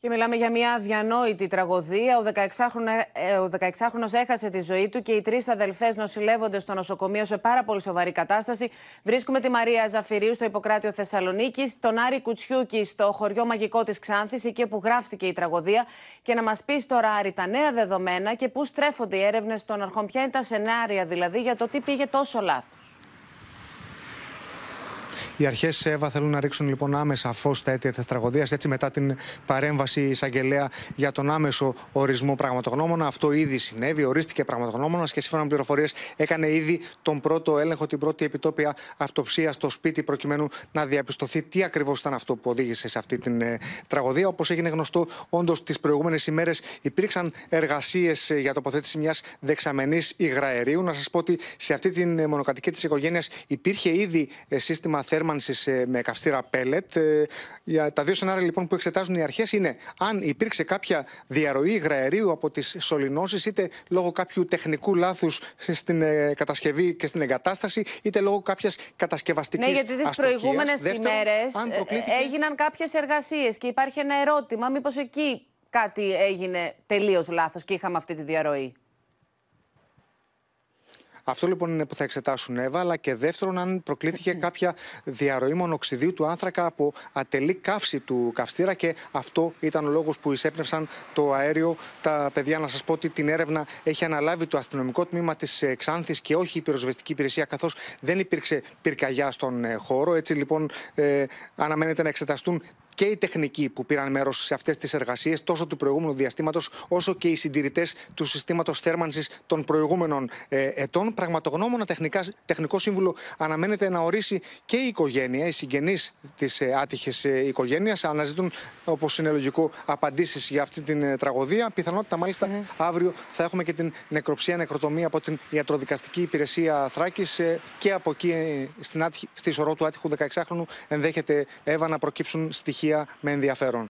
Και μιλάμε για μια αδιανόητη τραγωδία. Ο 16χρονο ε, έχασε τη ζωή του και οι τρεις αδελφές νοσηλεύονται στο νοσοκομείο σε πάρα πολύ σοβαρή κατάσταση. Βρίσκουμε τη Μαρία Ζαφυρίου στο Ιπποκράτιο Θεσσαλονίκη, τον Άρη Κουτσιούκη στο χωριό Μαγικό της Ξάνθης, εκεί που γράφτηκε η τραγωδία. Και να μας πει τώρα, Άρη, τα νέα δεδομένα και πού στρέφονται οι έρευνες των αρχών. Ποια είναι τα σενάρια δηλαδή για το τι πήγε τόσο λάθος. Οι αρχές ΕΒΑ θέλουν να ρίξουν λοιπόν άμεσα φως στα αίτια της τραγωδίας. Έτσι, μετά την παρέμβαση εισαγγελέα για τον άμεσο ορισμό πραγματογνώμονα, αυτό ήδη συνέβη. Ορίστηκε πραγματογνώμονας και σύμφωνα με πληροφορίες έκανε ήδη τον πρώτο έλεγχο, την πρώτη επιτόπια αυτοψίας στο σπίτι, προκειμένου να διαπιστωθεί τι ακριβώς ήταν αυτό που οδήγησε σε αυτή την ε, τραγωδία. Όπως έγινε γνωστό, όντως τις προηγούμενες ημέρες υπήρξαν εργασίες για τοποθέτηση μιας δεξαμενής υγραερίου. Να σας πω ότι σε αυτή την μονοκατοικία της οικογένειας υπήρχε ήδη ε, σύστημα θέρμα ε, με καυστήρα πέλετ. Ε, τα δύο σενάρια λοιπόν που εξετάζουν οι αρχές είναι αν υπήρξε κάποια διαρροή υγραερίου από τις σωληνώσεις, είτε λόγω κάποιου τεχνικού λάθους στην ε, κατασκευή και στην εγκατάσταση, είτε λόγω κάποιας κατασκευαστικής Ναι, γιατί τις προηγούμενε ημέρε έγιναν κάποιες εργασίες και υπάρχει ένα ερώτημα, μήπως εκεί κάτι έγινε τελείως λάθος και είχαμε αυτή τη διαρροή. Αυτό λοιπόν είναι που θα εξετάσουν ΕΒΑ, αλλά και δεύτερον, αν προκλήθηκε κάποια διαρροή μονοξιδίου του άνθρακα από ατελή καύση του καυστήρα και αυτό ήταν ο λόγος που εισέπνευσαν το αέριο. Τα παιδιά, να σας πω ότι την έρευνα έχει αναλάβει το αστυνομικό τμήμα της ε, Ξάνθης και όχι η πυροσβεστική υπηρεσία, καθώς δεν υπήρξε πυρκαγιά στον ε, χώρο. Έτσι λοιπόν, ε, αναμένεται να εξεταστούν και οι τεχνικοί που πήραν μέρος σε αυτές τις εργασίες τόσο του προηγούμενου διαστήματος, όσο και οι συντηρητές του συστήματος θέρμανσης των προηγούμενων ε, ετών. Πραγματογνώμονα τεχνικά, τεχνικό σύμβουλο αναμένεται να ορίσει και η οικογένεια, οι συγγενείς της ε, άτυχης ε, οικογένειας. Αναζητούν, όπως είναι λογικό, απαντήσεις για αυτή την ε, τραγωδία. Πιθανότητα, αύριο θα έχουμε και την νεκροψία, νεκροτομία από την ιατροδικαστική υπηρεσία Θράκης ε, και από εκεί στην, άτυχη, στη σωρό του άτυχου 16χρονου ενδέχεται, Εύα, να προκύψουν στοιχεία στοιχεία με ενδιαφέρον.